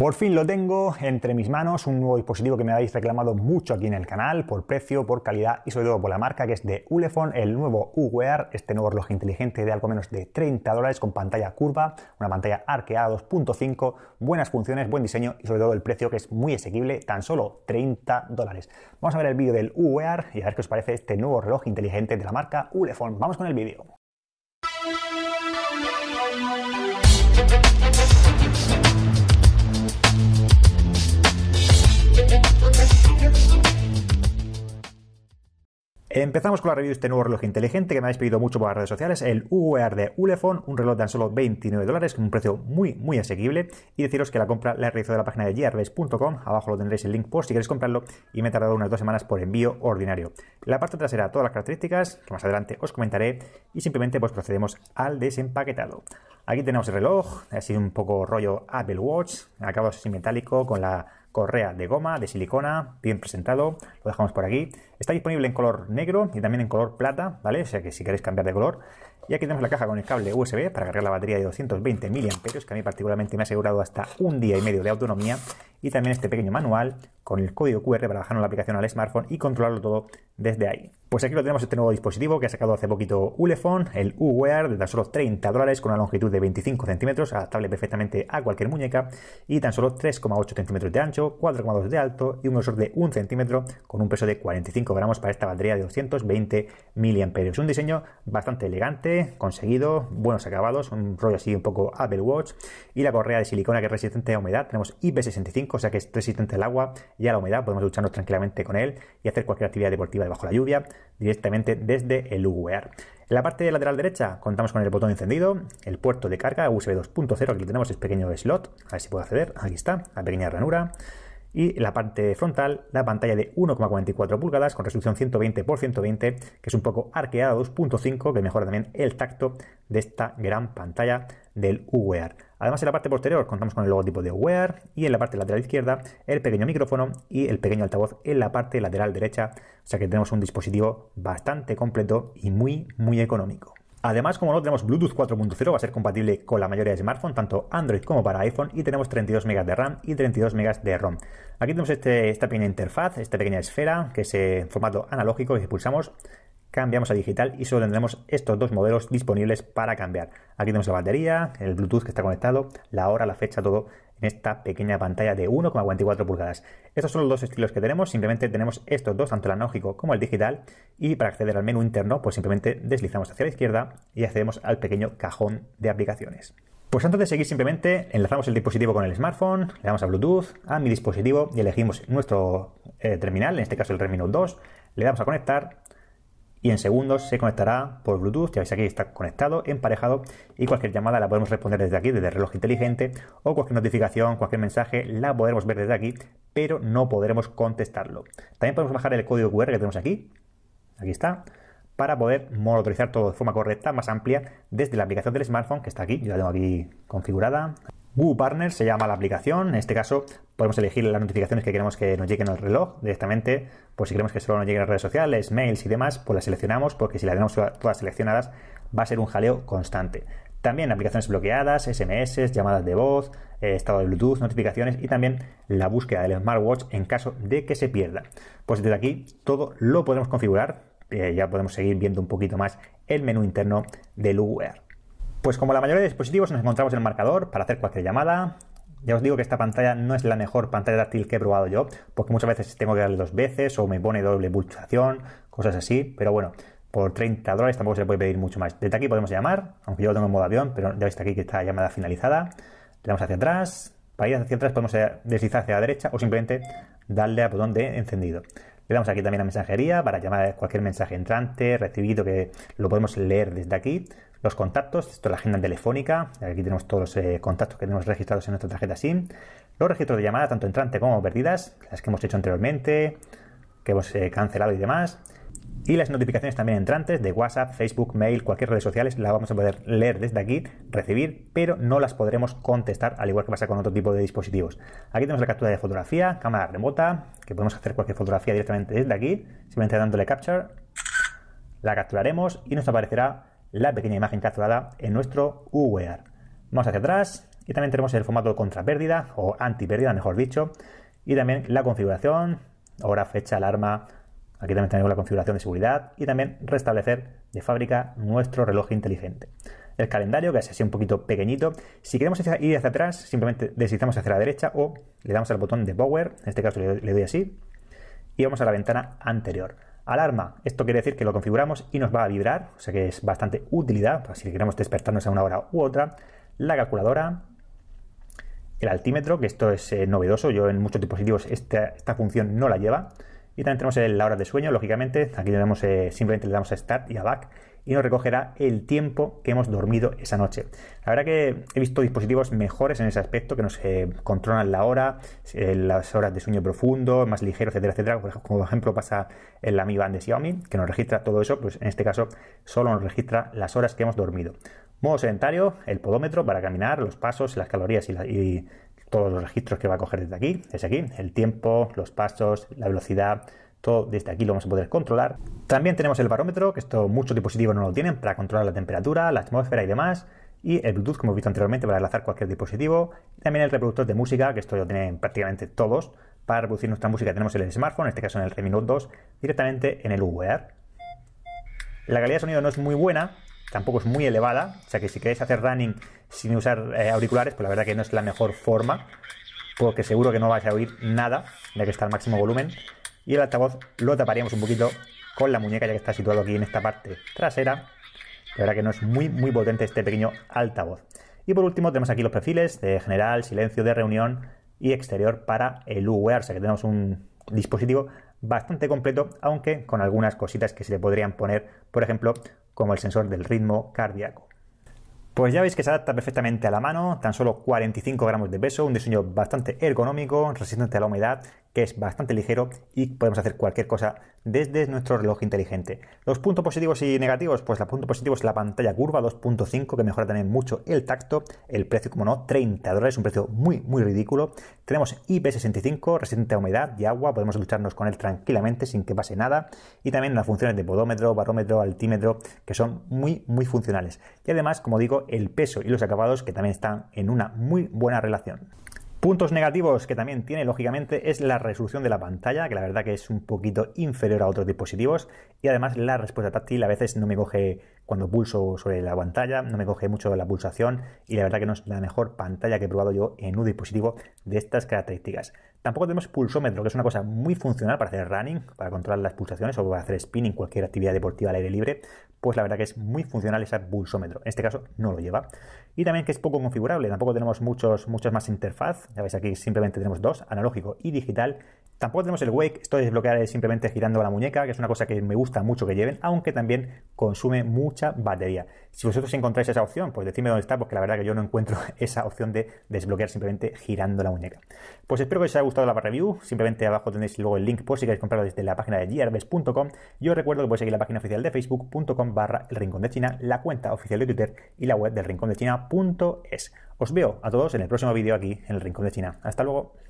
Por fin lo tengo entre mis manos, un nuevo dispositivo que me habéis reclamado mucho aquí en el canal, por precio, por calidad y sobre todo por la marca que es de Ulefone, el nuevo UWear, este nuevo reloj inteligente de algo menos de 30 dólares con pantalla curva, una pantalla arqueada 2.5, buenas funciones, buen diseño y sobre todo el precio que es muy asequible, tan solo 30 dólares. Vamos a ver el vídeo del UWear y a ver qué os parece este nuevo reloj inteligente de la marca Ulefone. Vamos con el vídeo. Empezamos con la review de este nuevo reloj inteligente que me habéis pedido mucho por las redes sociales, el UVR de Ulefone, un reloj de tan solo 29 dólares, con un precio muy, muy asequible. Y deciros que la compra la he realizado de la página de gearbase.com, abajo lo tendréis el link por si queréis comprarlo, y me he tardado unas dos semanas por envío ordinario. La parte trasera, todas las características, que más adelante os comentaré, y simplemente pues procedemos al desempaquetado. Aquí tenemos el reloj, así un poco rollo Apple Watch, acabado así metálico con la correa de goma, de silicona, bien presentado, lo dejamos por aquí. Está disponible en color negro y también en color plata, ¿vale? O sea que si queréis cambiar de color. Y aquí tenemos la caja con el cable USB para cargar la batería de 220 mAh, que a mí particularmente me ha asegurado hasta un día y medio de autonomía. Y también este pequeño manual con el código QR para bajar la aplicación al smartphone y controlarlo todo desde ahí. Pues aquí lo tenemos este nuevo dispositivo que ha sacado hace poquito Ulefone, el U-Wear, de tan solo 30 dólares con una longitud de 25 centímetros, adaptable perfectamente a cualquier muñeca y tan solo 3,8 centímetros de ancho, 4,2 de alto y un grosor de 1 centímetro con un peso de 45 gramos para esta batería de 220 miliamperios. Un diseño bastante elegante, conseguido, buenos acabados, un rollo así un poco Apple Watch y la correa de silicona que es resistente a humedad. Tenemos IP65, o sea que es resistente al agua y a la humedad, podemos ducharnos tranquilamente con él y hacer cualquier actividad deportiva bajo la lluvia directamente desde el UVR. En la parte lateral derecha contamos con el botón encendido, el puerto de carga USB 2.0, aquí tenemos, es pequeño slot, a ver si puedo acceder, aquí está, la pequeña ranura. Y en la parte frontal, la pantalla de 1,44 pulgadas con resolución 120x120, que es un poco arqueada 2.5, que mejora también el tacto de esta gran pantalla del Wear. Además, en la parte posterior contamos con el logotipo de Wear y en la parte lateral izquierda el pequeño micrófono y el pequeño altavoz en la parte lateral derecha. O sea que tenemos un dispositivo bastante completo y muy, muy económico. Además, como no tenemos Bluetooth 4.0, va a ser compatible con la mayoría de smartphones, tanto Android como para iPhone, y tenemos 32 MB de RAM y 32 MB de ROM. Aquí tenemos este, esta pequeña interfaz, esta pequeña esfera, que es en formato analógico, y si pulsamos cambiamos a digital y solo tendremos estos dos modelos disponibles para cambiar. Aquí tenemos la batería, el Bluetooth que está conectado, la hora, la fecha, todo en esta pequeña pantalla de 1,44 pulgadas. Estos son los dos estilos que tenemos, simplemente tenemos estos dos, tanto el analógico como el digital, y para acceder al menú interno, pues simplemente deslizamos hacia la izquierda y accedemos al pequeño cajón de aplicaciones. Pues antes de seguir simplemente enlazamos el dispositivo con el smartphone, le damos a Bluetooth, a mi dispositivo y elegimos nuestro eh, terminal, en este caso el Redmi Note 2, le damos a conectar y en segundos se conectará por Bluetooth, ya veis aquí está conectado, emparejado y cualquier llamada la podemos responder desde aquí, desde el reloj inteligente o cualquier notificación, cualquier mensaje la podremos ver desde aquí, pero no podremos contestarlo. También podemos bajar el código QR que tenemos aquí, aquí está, para poder monitorizar todo de forma correcta, más amplia, desde la aplicación del smartphone que está aquí, yo la tengo aquí configurada. WooPartner se llama la aplicación. En este caso, podemos elegir las notificaciones que queremos que nos lleguen al reloj directamente. Pues si queremos que solo nos lleguen a redes sociales, mails y demás, pues las seleccionamos, porque si las tenemos todas seleccionadas, va a ser un jaleo constante. También aplicaciones bloqueadas, SMS, llamadas de voz, eh, estado de Bluetooth, notificaciones y también la búsqueda del smartwatch en caso de que se pierda. Pues desde aquí todo lo podemos configurar. Eh, ya podemos seguir viendo un poquito más el menú interno del Wear. Pues como la mayoría de dispositivos nos encontramos el marcador para hacer cualquier llamada. Ya os digo que esta pantalla no es la mejor pantalla táctil que he probado yo, porque muchas veces tengo que darle dos veces o me pone doble pulsación, cosas así, pero bueno, por 30 dólares tampoco se le puede pedir mucho más. Desde aquí podemos llamar, aunque yo lo tengo en modo avión, pero ya veis aquí que está la llamada finalizada. Le damos hacia atrás, para ir hacia atrás podemos eh, deslizar hacia la derecha o simplemente darle al botón de encendido. Le damos aquí también a mensajería para llamar cualquier mensaje entrante, recibido, que lo podemos leer desde aquí. Los contactos, esto es la agenda telefónica, aquí tenemos todos los eh, contactos que tenemos registrados en nuestra tarjeta SIM. Los registros de llamada, tanto entrante como perdidas, las que hemos hecho anteriormente, que hemos eh, cancelado y demás. Y las notificaciones también entrantes de WhatsApp, Facebook, mail, cualquier redes sociales, las vamos a poder leer desde aquí, recibir, pero no las podremos contestar, al igual que pasa con otro tipo de dispositivos. Aquí tenemos la captura de fotografía, cámara remota, que podemos hacer cualquier fotografía directamente desde aquí, simplemente dándole capture, la capturaremos y nos aparecerá la pequeña imagen capturada en nuestro UVR. Vamos hacia atrás y también tenemos el formato contra pérdida o anti pérdida, mejor dicho, y también la configuración, hora, fecha, alarma, Aquí también tenemos la configuración de seguridad y también restablecer de fábrica nuestro reloj inteligente. El calendario, que es así un poquito pequeñito. Si queremos ir hacia atrás, simplemente deslizamos hacia la derecha o le damos al botón de Power. En este caso le doy así. Y vamos a la ventana anterior. Alarma, esto quiere decir que lo configuramos y nos va a vibrar, o sea que es bastante utilidad así pues, si queremos despertarnos a una hora u otra. La calculadora, el altímetro, que esto es eh, novedoso, yo en muchos dispositivos esta, esta función no la lleva. Y también tenemos la hora de sueño, lógicamente. Aquí eh, simplemente le damos a Start y a Back y nos recogerá el tiempo que hemos dormido esa noche. La verdad que he visto dispositivos mejores en ese aspecto que nos eh, controlan la hora, eh, las horas de sueño profundo, más ligero, etcétera, etcétera. Como por ejemplo pasa en la Mi Band de Xiaomi, que nos registra todo eso, pues en este caso solo nos registra las horas que hemos dormido. Modo sedentario, el podómetro para caminar, los pasos, las calorías y, y todos los registros que va a coger desde aquí, es aquí, el tiempo, los pasos, la velocidad, todo desde aquí lo vamos a poder controlar. También tenemos el barómetro, que esto muchos dispositivos no lo tienen, para controlar la temperatura, la atmósfera y demás. Y el Bluetooth, como hemos visto anteriormente, para enlazar cualquier dispositivo. También el reproductor de música, que esto lo tienen prácticamente todos. Para producir nuestra música tenemos el smartphone, en este caso en el Redmi Note 2, directamente en el UVR. La calidad de sonido no es muy buena, tampoco es muy elevada, o sea que si queréis hacer running sin usar eh, auriculares, pues la verdad que no es la mejor forma, porque seguro que no vais a oír nada, ya que está al máximo volumen, y el altavoz lo taparíamos un poquito con la muñeca, ya que está situado aquí en esta parte trasera, la verdad que no es muy, muy potente este pequeño altavoz. Y por último tenemos aquí los perfiles de general, silencio, de reunión y exterior para el UWare, o sea que tenemos un dispositivo bastante completo, aunque con algunas cositas que se le podrían poner, por ejemplo, como el sensor del ritmo cardíaco. Pues ya veis que se adapta perfectamente a la mano, tan solo 45 gramos de peso, un diseño bastante ergonómico, resistente a la humedad, que es bastante ligero y podemos hacer cualquier cosa desde nuestro reloj inteligente. Los puntos positivos y negativos, pues el punto positivo es la pantalla curva 2.5 que mejora también mucho el tacto, el precio como no, 30 dólares, un precio muy muy ridículo. Tenemos IP65, resistente a humedad y agua, podemos lucharnos con él tranquilamente sin que pase nada y también las funciones de podómetro, barómetro, altímetro que son muy muy funcionales. Y además, como digo, el peso y los acabados que también están en una muy buena relación. Puntos negativos que también tiene, lógicamente, es la resolución de la pantalla, que la verdad que es un poquito inferior a otros dispositivos, y además la respuesta táctil a veces no me coge cuando pulso sobre la pantalla, no me coge mucho la pulsación, y la verdad que no es la mejor pantalla que he probado yo en un dispositivo de estas características. Tampoco tenemos pulsómetro, que es una cosa muy funcional para hacer running, para controlar las pulsaciones o para hacer spinning, cualquier actividad deportiva al aire libre, pues la verdad que es muy funcional ese pulsómetro. En este caso no lo lleva. Y también que es poco configurable, tampoco tenemos muchos, muchas más interfaz. Ya veis aquí simplemente tenemos dos, analógico y digital, Tampoco tenemos el wake, esto de desbloquear simplemente girando la muñeca, que es una cosa que me gusta mucho que lleven, aunque también consume mucha batería. Si vosotros encontráis esa opción, pues decidme dónde está, porque la verdad que yo no encuentro esa opción de desbloquear simplemente girando la muñeca. Pues espero que os haya gustado la review, simplemente abajo tenéis luego el link por si queréis comprarlo desde la página de gearbest.com. Yo recuerdo que podéis seguir la página oficial de facebook.com barra el rincón de China, la cuenta oficial de Twitter y la web del rincón de China.es. Os veo a todos en el próximo vídeo aquí en el rincón de China. Hasta luego.